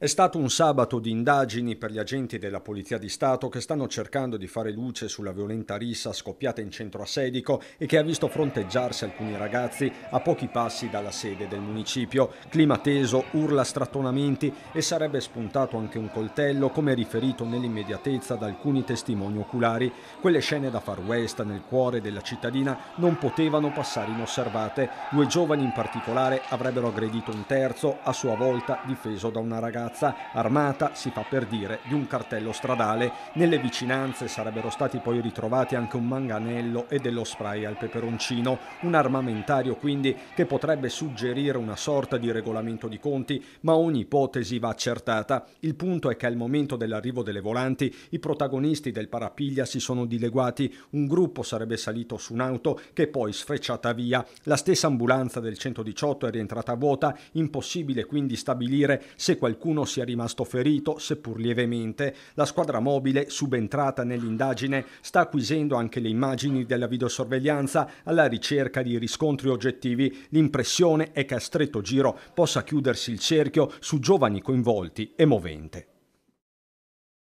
È stato un sabato di indagini per gli agenti della Polizia di Stato che stanno cercando di fare luce sulla violenta rissa scoppiata in centro a Sedico e che ha visto fronteggiarsi alcuni ragazzi a pochi passi dalla sede del municipio. Clima teso, urla, strattonamenti e sarebbe spuntato anche un coltello, come riferito nell'immediatezza da alcuni testimoni oculari. Quelle scene da far west nel cuore della cittadina non potevano passare inosservate. Due giovani in particolare avrebbero aggredito un terzo, a sua volta difeso da una ragazza ragazza armata, si fa per dire, di un cartello stradale. Nelle vicinanze sarebbero stati poi ritrovati anche un manganello e dello spray al peperoncino, un armamentario quindi che potrebbe suggerire una sorta di regolamento di conti, ma ogni ipotesi va accertata. Il punto è che al momento dell'arrivo delle volanti i protagonisti del parapiglia si sono dileguati, un gruppo sarebbe salito su un'auto che poi sfrecciata via. La stessa ambulanza del 118 è rientrata vuota, impossibile quindi stabilire se qualcuno Nessuno sia rimasto ferito, seppur lievemente. La squadra mobile, subentrata nell'indagine, sta acquisendo anche le immagini della videosorveglianza alla ricerca di riscontri oggettivi. L'impressione è che a stretto giro possa chiudersi il cerchio su giovani coinvolti e movente.